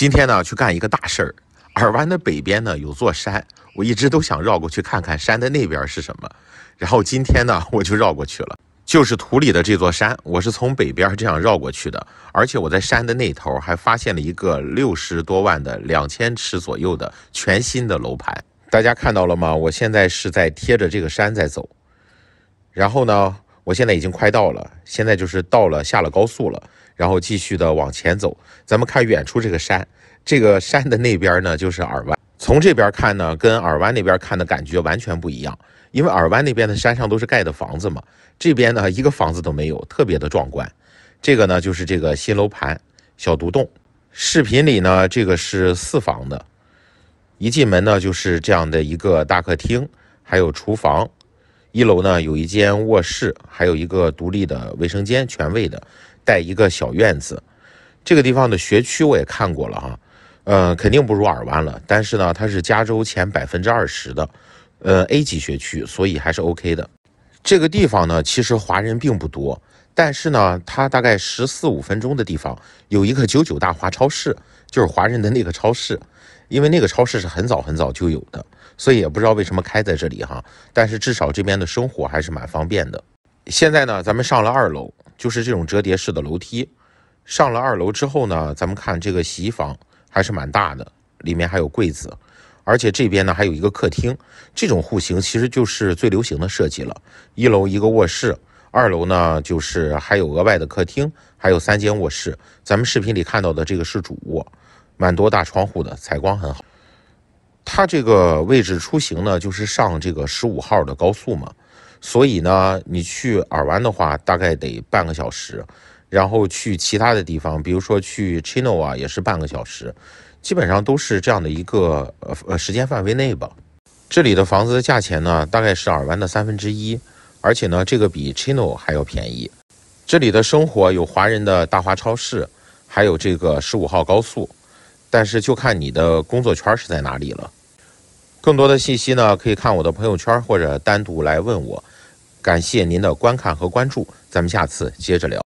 今天呢，去干一个大事儿。耳湾的北边呢有座山，我一直都想绕过去看看山的那边是什么。然后今天呢，我就绕过去了，就是图里的这座山。我是从北边这样绕过去的，而且我在山的那头还发现了一个六十多万的两千尺左右的全新的楼盘。大家看到了吗？我现在是在贴着这个山在走，然后呢？我现在已经快到了，现在就是到了，下了高速了，然后继续的往前走。咱们看远处这个山，这个山的那边呢就是耳湾。从这边看呢，跟耳湾那边看的感觉完全不一样，因为耳湾那边的山上都是盖的房子嘛，这边呢一个房子都没有，特别的壮观。这个呢就是这个新楼盘小独栋，视频里呢这个是四房的，一进门呢就是这样的一个大客厅，还有厨房。一楼呢，有一间卧室，还有一个独立的卫生间，全卫的，带一个小院子。这个地方的学区我也看过了哈，呃，肯定不如尔湾了，但是呢，它是加州前百分之二十的，呃 A 级学区，所以还是 OK 的。这个地方呢，其实华人并不多，但是呢，它大概十四五分钟的地方有一个九九大华超市，就是华人的那个超市，因为那个超市是很早很早就有的，所以也不知道为什么开在这里哈。但是至少这边的生活还是蛮方便的。现在呢，咱们上了二楼，就是这种折叠式的楼梯。上了二楼之后呢，咱们看这个洗衣房还是蛮大的，里面还有柜子。而且这边呢还有一个客厅，这种户型其实就是最流行的设计了。一楼一个卧室，二楼呢就是还有额外的客厅，还有三间卧室。咱们视频里看到的这个是主卧，蛮多大窗户的，采光很好。它这个位置出行呢，就是上这个十五号的高速嘛，所以呢，你去尔湾的话，大概得半个小时。然后去其他的地方，比如说去 Chino 啊，也是半个小时，基本上都是这样的一个呃呃时间范围内吧。这里的房子的价钱呢，大概是耳湾的三分之一，而且呢，这个比 Chino 还要便宜。这里的生活有华人的大华超市，还有这个十五号高速，但是就看你的工作圈是在哪里了。更多的信息呢，可以看我的朋友圈或者单独来问我。感谢您的观看和关注，咱们下次接着聊。